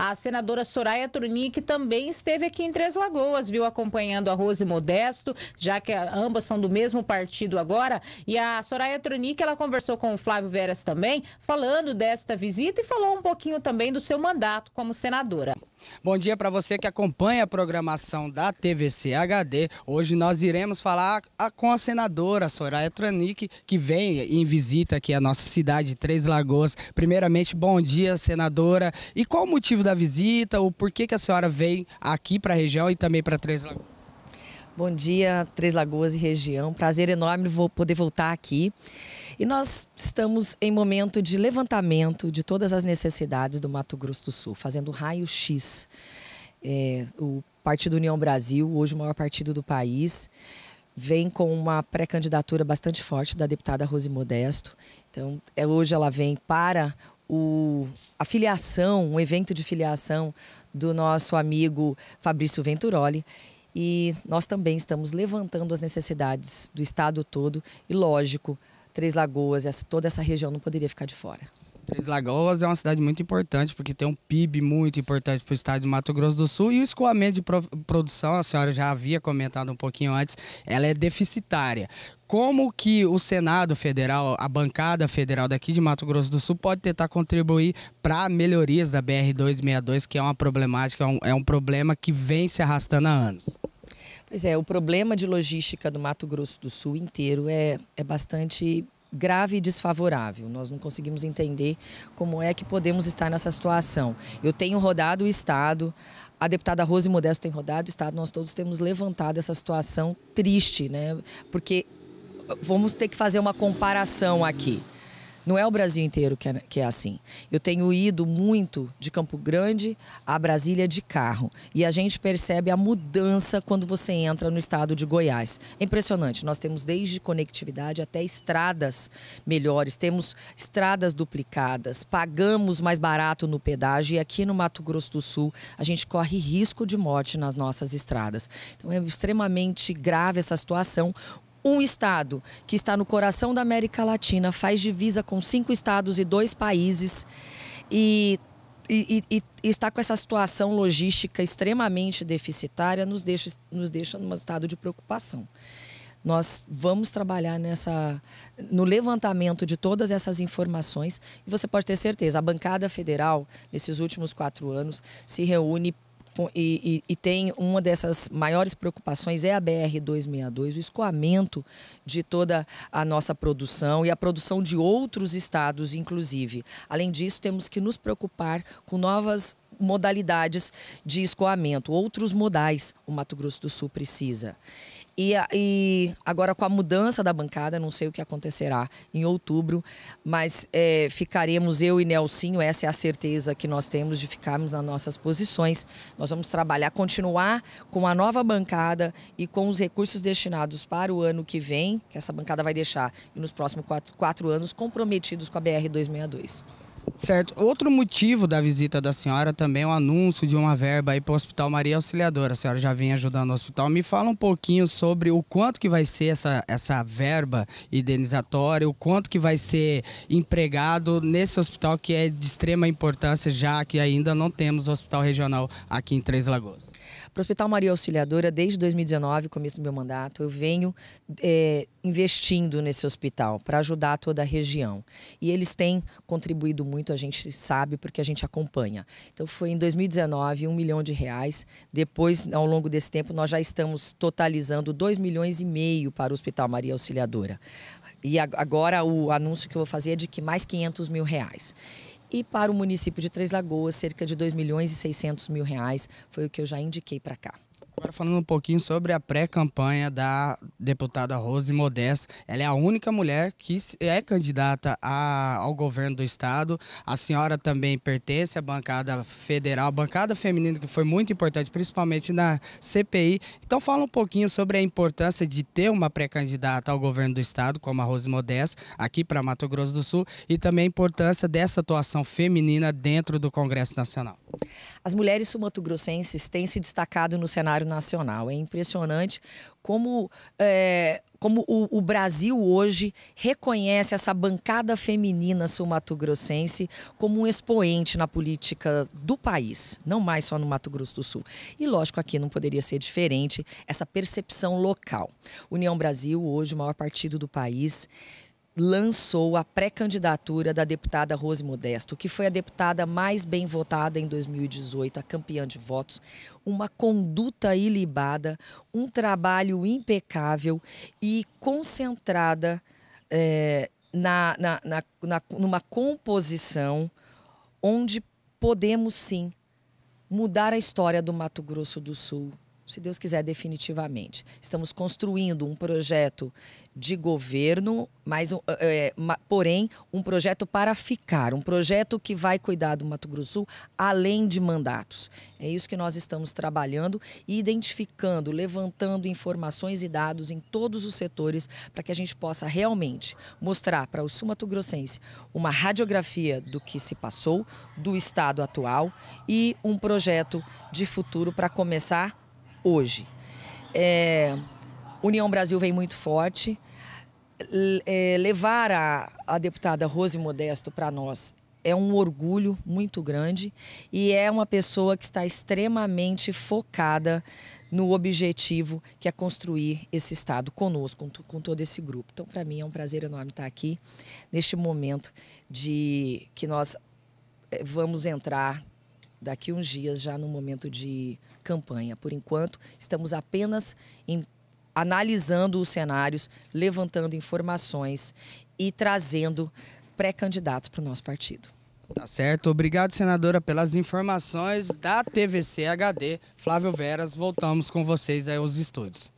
A senadora Soraya Trunic também esteve aqui em Três Lagoas, viu, acompanhando a Rose Modesto, já que ambas são do mesmo partido agora. E a Soraya Trunic, ela conversou com o Flávio Veras também, falando desta visita e falou um pouquinho também do seu mandato como senadora. Bom dia para você que acompanha a programação da TVC HD. Hoje nós iremos falar com a senadora Soraya Tranic, que vem em visita aqui à nossa cidade, Três Lagoas. Primeiramente, bom dia, senadora. E qual o motivo da visita, o porquê que a senhora vem aqui para a região e também para Três Lagoas? Bom dia, Três Lagoas e região. Prazer enorme vou poder voltar aqui. E nós estamos em momento de levantamento de todas as necessidades do Mato Grosso do Sul, fazendo raio-x. É, o Partido União Brasil, hoje o maior partido do país, vem com uma pré-candidatura bastante forte da deputada Rose Modesto. Então, é, hoje ela vem para o, a filiação, um evento de filiação do nosso amigo Fabrício Venturoli. E nós também estamos levantando as necessidades do estado todo e, lógico, Três Lagoas, essa, toda essa região não poderia ficar de fora. Três Lagoas é uma cidade muito importante, porque tem um PIB muito importante para o estado de Mato Grosso do Sul e o escoamento de produção, a senhora já havia comentado um pouquinho antes, ela é deficitária. Como que o Senado Federal, a bancada federal daqui de Mato Grosso do Sul, pode tentar contribuir para melhorias da BR-262, que é uma problemática, é um, é um problema que vem se arrastando há anos? Pois é, o problema de logística do Mato Grosso do Sul inteiro é, é bastante grave e desfavorável. Nós não conseguimos entender como é que podemos estar nessa situação. Eu tenho rodado o Estado, a deputada Rose Modesto tem rodado o Estado, nós todos temos levantado essa situação triste, né? Porque vamos ter que fazer uma comparação aqui. Não é o Brasil inteiro que é, que é assim. Eu tenho ido muito de Campo Grande a Brasília de carro. E a gente percebe a mudança quando você entra no estado de Goiás. É impressionante. Nós temos desde conectividade até estradas melhores, temos estradas duplicadas, pagamos mais barato no pedágio. E aqui no Mato Grosso do Sul, a gente corre risco de morte nas nossas estradas. Então é extremamente grave essa situação. Um estado que está no coração da América Latina, faz divisa com cinco estados e dois países e e, e, e, está com essa situação logística extremamente deficitária nos deixa, nos deixa num estado de preocupação. Nós vamos trabalhar nessa, no levantamento de todas essas informações e você pode ter certeza, a bancada federal, nesses últimos quatro anos, se reúne e, e, e, tem uma dessas maiores preocupações é a BR-262, o escoamento de toda a nossa produção e a produção de outros estados, inclusive. Além disso, temos que nos preocupar com novas modalidades de escoamento, outros modais o Mato Grosso do Sul precisa. E, e, agora com a mudança da bancada, não sei o que acontecerá em outubro, mas é, ficaremos eu e Nelsinho, essa é a certeza que nós temos de ficarmos nas nossas posições. Nós vamos trabalhar, continuar com a nova bancada e com os recursos destinados para o ano que vem, que essa bancada vai deixar, e nos próximos quatro, quatro anos, comprometidos com a BR 262. Certo. Outro motivo da visita da senhora também é o anúncio de uma verba aí para o Hospital Maria Auxiliadora. A senhora já vem ajudando o hospital. Me fala um pouquinho sobre o quanto que vai ser essa, essa verba indenizatória, o quanto que vai ser empregado nesse hospital que é de extrema importância, já que ainda não temos hospital regional aqui em Três Lagoas. Para o Hospital Maria Auxiliadora, desde 2019, começo do meu mandato, eu venho é, investindo nesse hospital para ajudar toda a região. E eles têm contribuído muito, a gente sabe, porque a gente acompanha. Então foi em 2019, um milhão de reais. Depois, ao longo desse tempo, nós já estamos totalizando 2 milhões e meio para o Hospital Maria Auxiliadora. E agora o anúncio que eu vou fazer é de que mais 500 mil reais. E para o município de Três Lagoas, cerca de 2 milhões e 600 mil reais foi o que eu já indiquei para cá. Agora falando um pouquinho sobre a pré-campanha da deputada Rose Modesto. Ela é a única mulher que é candidata a, ao governo do estado. A senhora também pertence à bancada federal, bancada feminina que foi muito importante, principalmente na CPI. Então fala um pouquinho sobre a importância de ter uma pré-candidata ao governo do estado, como a Rose Modesto, aqui para Mato Grosso do Sul, e também a importância dessa atuação feminina dentro do Congresso Nacional. As mulheres sumatogrossenses têm se destacado no cenário nacional. É impressionante como, é, como o, o, Brasil hoje reconhece essa bancada feminina sumatogrossense como um expoente na política do país, não mais só no Mato Grosso do Sul. E lógico, aqui não poderia ser diferente essa percepção local. União Brasil, hoje o maior partido do país, lançou a pré-candidatura da deputada Rose Modesto, que foi a deputada mais bem votada em 2018, a campeã de votos, uma conduta ilibada, um trabalho impecável e concentrada é, na, na, na, na, numa composição onde podemos sim mudar a história do Mato Grosso do Sul se Deus quiser, definitivamente. Estamos construindo um projeto de governo, mas é, eh, eh, porém um projeto para ficar, um projeto que vai cuidar do Mato Grosso Sul além de mandatos. É isso que nós estamos trabalhando e identificando, levantando informações e dados em todos os setores para que a gente possa realmente mostrar para o Sul Mato Grossense uma radiografia do que se passou, do estado atual e um projeto de futuro para começar hoje. É, União Brasil vem muito forte. É, levar a, a deputada Rose Modesto para nós é um orgulho muito grande e é uma pessoa que está extremamente focada no objetivo que é construir esse Estado conosco, com, com todo esse grupo. Então, para mim, é um prazer enorme estar aqui neste momento de que nós é, vamos entrar daqui uns dias, já no momento de campanha. Por enquanto, estamos apenas em, analisando os cenários, levantando informações e trazendo pré-candidatos para o nosso partido. Tá certo. Obrigado, senadora, pelas informações da TVC HD. Flávio Veras, voltamos com vocês aí aos estúdios.